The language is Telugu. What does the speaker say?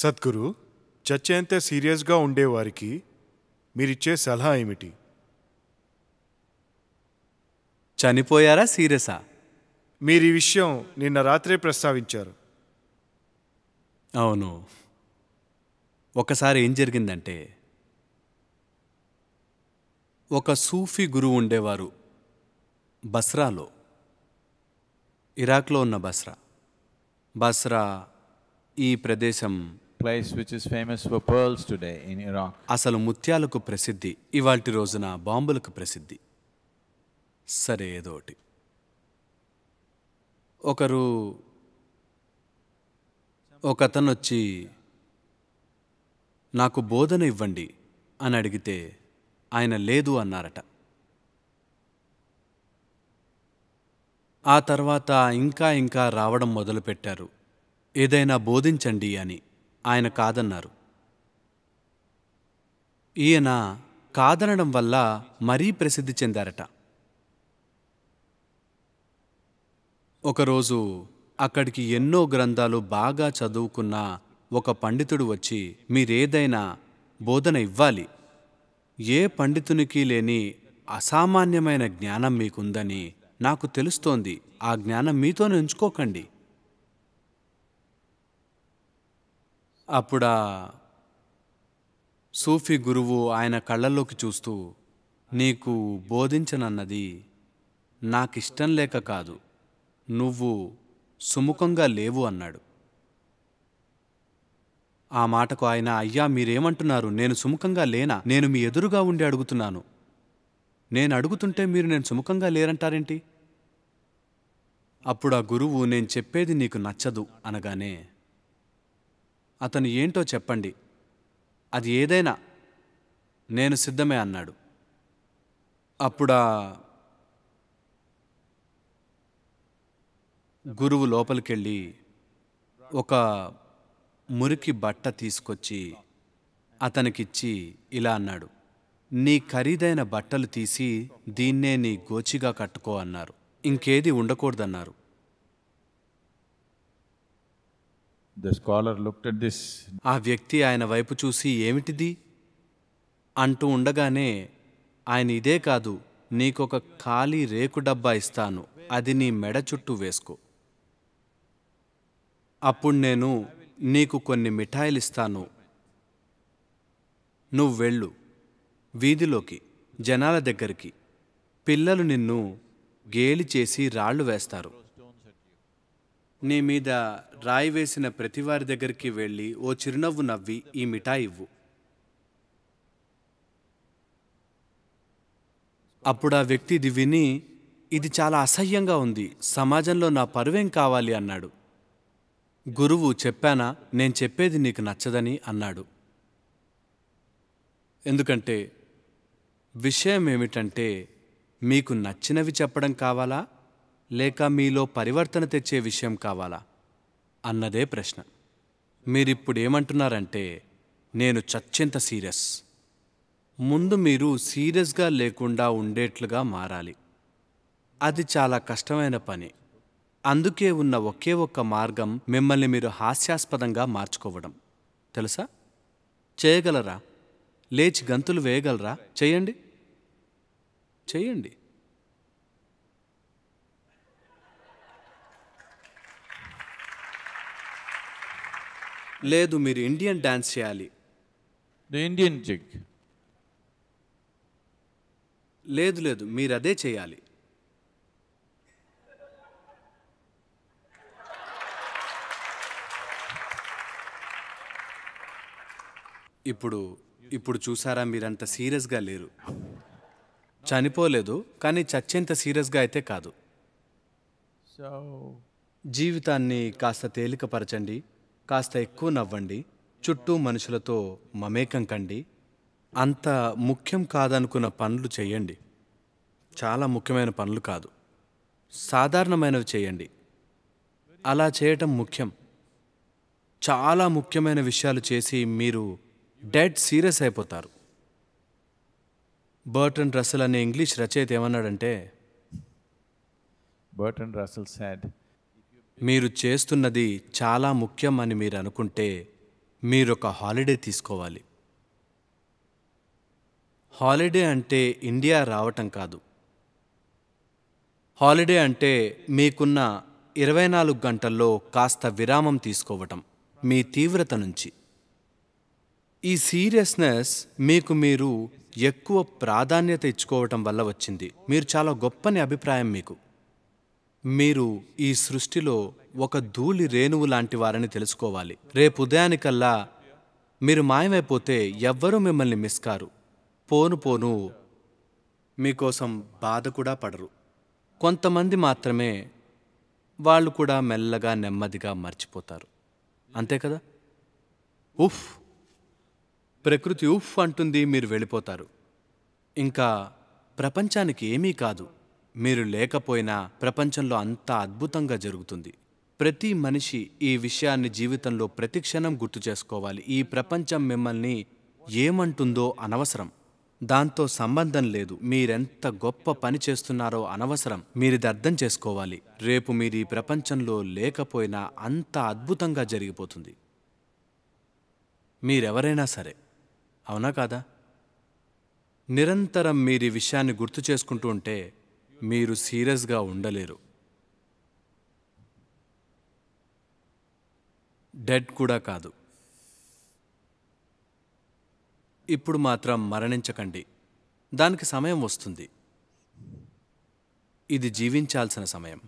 సద్గురు చచ్చేంత సీరియస్గా ఉండేవారికి మీరిచ్చే సలహా ఏమిటి చనిపోయారా సీరియసా మీరు ఈ విషయం నిన్న రాత్రే ప్రస్తావించారు అవును ఒకసారి ఏం జరిగిందంటే ఒక సూఫీ గురువు ఉండేవారు బస్రాలో ఇరాక్లో ఉన్న బస్రా బస్రా ఈ ప్రదేశం place which is famous for pearls today in Iraq. అసలు ముత్యాలకు ప్రసిద్ధి ఇవాల్టి రోజున బాంబులకు ప్రసిద్ధి సరే ఏదోటి ఒకరు ఒకతను వచ్చి నాకు బోధన ఇవ్వండి అని అడిగితే ఆయన లేదు అన్నారట ఆ తర్వాత ఇంకా ఇంకా రావడం మొదలుపెట్టారు ఏదైనా బోధించండి అని ఆయన కాదన్నారు ఈయన కాదనడం వల్ల మరీ ప్రసిద్ధి చెందారట ఒకరోజు అక్కడికి ఎన్నో గ్రంథాలు బాగా చదువుకున్న ఒక పండితుడు వచ్చి మీరేదైనా బోధన ఇవ్వాలి ఏ పండితునికి లేని అసామాన్యమైన జ్ఞానం మీకుందని నాకు తెలుస్తోంది ఆ జ్ఞానం మీతోనే ఉంచుకోకండి అప్పుడు ఆ సూఫీ గురువు ఆయన కళ్ళల్లోకి చూస్తూ నీకు బోధించనన్నది నాకిష్టం లేక కాదు నువ్వు సుముఖంగా లేవు అన్నాడు ఆ మాటకు ఆయన అయ్యా మీరేమంటున్నారు నేను సుముఖంగా లేనా నేను మీ ఎదురుగా ఉండి అడుగుతున్నాను నేను అడుగుతుంటే మీరు నేను సుముఖంగా లేరంటారేంటి అప్పుడు ఆ గురువు నేను చెప్పేది నీకు నచ్చదు అనగానే అతను ఏంటో చెప్పండి అది ఏదైనా నేను సిద్ధమే అన్నాడు అప్పుడా గురువు లోపలికెళ్ళి ఒక మురికి బట్ట తీసుకొచ్చి అతనికిచ్చి ఇలా అన్నాడు నీ ఖరీదైన బట్టలు తీసి దీన్నే నీ గోచిగా కట్టుకో అన్నారు ఇంకేది ఉండకూడదన్నారు the scholar look at this ఆ వ్యక్తి ఆయన వైపు చూసి ఏమిటిది అంటూ ఉండగానే ఆయన ఇదే కాదు నీకొక ఖాళీ రేకు డబ్బా ఇస్తాను అది నీ మెడ చుట్టూ వేసుకో అప్పుడు నేను నీకు కొన్ని మిఠాయిలు ఇస్తాను నువ్వు వెళ్ళు వీధిలోకి జనాల దగ్గరికి పిల్లలు నిన్ను గేలి చేసి రాళ్లు వేస్తారు నీ మీద రాయి వేసిన ప్రతివారి దగ్గరికి వెళ్ళి ఓ చిరునవ్వు నవ్వి ఈ మిఠాయి ఇవ్వు అప్పుడు ఆ వ్యక్తి ఇది విని ఇది చాలా అసహ్యంగా ఉంది సమాజంలో నా పరువేం కావాలి అన్నాడు గురువు చెప్పానా నేను చెప్పేది నీకు నచ్చదని అన్నాడు ఎందుకంటే విషయం ఏమిటంటే మీకు నచ్చినవి చెప్పడం కావాలా లేక మీలో పరివర్తన తెచ్చే విషయం కావాలా అన్నదే ప్రశ్న మీరిప్పుడు ఏమంటున్నారంటే నేను చచ్చింత సీరియస్ ముందు మీరు సీరియస్గా లేకుండా ఉండేట్లుగా మారాలి అది చాలా కష్టమైన పని అందుకే ఉన్న ఒకే ఒక్క మార్గం మిమ్మల్ని మీరు హాస్యాస్పదంగా మార్చుకోవడం తెలుసా చేయగలరా లేచి గంతులు వేయగలరా చేయండి చేయండి లేదు మీరు ఇండియన్ డ్యాన్స్ చేయాలి ద ఇండియన్ జిగ్ లేదు లేదు మీరు అదే చేయాలి ఇప్పుడు ఇప్పుడు చూసారా మీరంత సీరియస్గా లేరు చనిపోలేదు కానీ చచ్చేంత సీరియస్గా అయితే కాదు జీవితాన్ని కాస్త తేలికపరచండి కాస్త ఎక్కువ నవ్వండి చుట్టూ మనుషులతో మమేకం కండి అంత ముఖ్యం కాదనుకున్న పనులు చేయండి చాలా ముఖ్యమైన పనులు కాదు సాధారణమైనవి చేయండి అలా చేయటం ముఖ్యం చాలా ముఖ్యమైన విషయాలు చేసి మీరు డెడ్ సీరియస్ అయిపోతారు బర్టన్ రసల్ అనే ఇంగ్లీష్ రచయిత ఏమన్నాడంటే బర్టన్ రసల్ సాడ్ మీరు చేస్తున్నది చాలా ముఖ్యం అని మీరు అనుకుంటే మీరొక హాలిడే తీసుకోవాలి హాలిడే అంటే ఇండియా రావటం కాదు హాలిడే అంటే మీకున్న ఇరవై నాలుగు గంటల్లో కాస్త విరామం తీసుకోవటం మీ తీవ్రత నుంచి ఈ సీరియస్నెస్ మీకు మీరు ఎక్కువ ప్రాధాన్యత ఇచ్చుకోవటం వల్ల వచ్చింది మీరు చాలా గొప్పని అభిప్రాయం మీకు మీరు ఈ సృష్టిలో ఒక ధూళి రేణువు లాంటి వారని తెలుసుకోవాలి రేపు ఉదయానికల్లా మీరు మాయమైపోతే ఎవ్వరూ మిమ్మల్ని మిస్ కారు పోను పోను మీకోసం బాధ కూడా పడరు కొంతమంది మాత్రమే వాళ్ళు కూడా మెల్లగా నెమ్మదిగా మర్చిపోతారు అంతే కదా ఉఫ్ ప్రకృతి ఉఫ్ అంటుంది మీరు వెళ్ళిపోతారు ఇంకా ప్రపంచానికి ఏమీ కాదు మీరు లేకపోయినా ప్రపంచంలో అంతా అద్భుతంగా జరుగుతుంది ప్రతి మనిషి ఈ విషయాన్ని జీవితంలో ప్రతి క్షణం గుర్తు చేసుకోవాలి ఈ ప్రపంచం మిమ్మల్ని ఏమంటుందో అనవసరం దాంతో సంబంధం లేదు మీరెంత గొప్ప పని చేస్తున్నారో అనవసరం మీరిది అర్థం చేసుకోవాలి రేపు మీరు ఈ ప్రపంచంలో లేకపోయినా అంత అద్భుతంగా జరిగిపోతుంది మీరెవరైనా సరే అవునా కాదా నిరంతరం మీరు ఈ విషయాన్ని గుర్తు చేసుకుంటూ ఉంటే మీరు సీరియస్గా ఉండలేరు డెడ్ కూడా కాదు ఇప్పుడు మాత్రం మరణించకండి దానికి సమయం వస్తుంది ఇది జీవించాల్సిన సమయం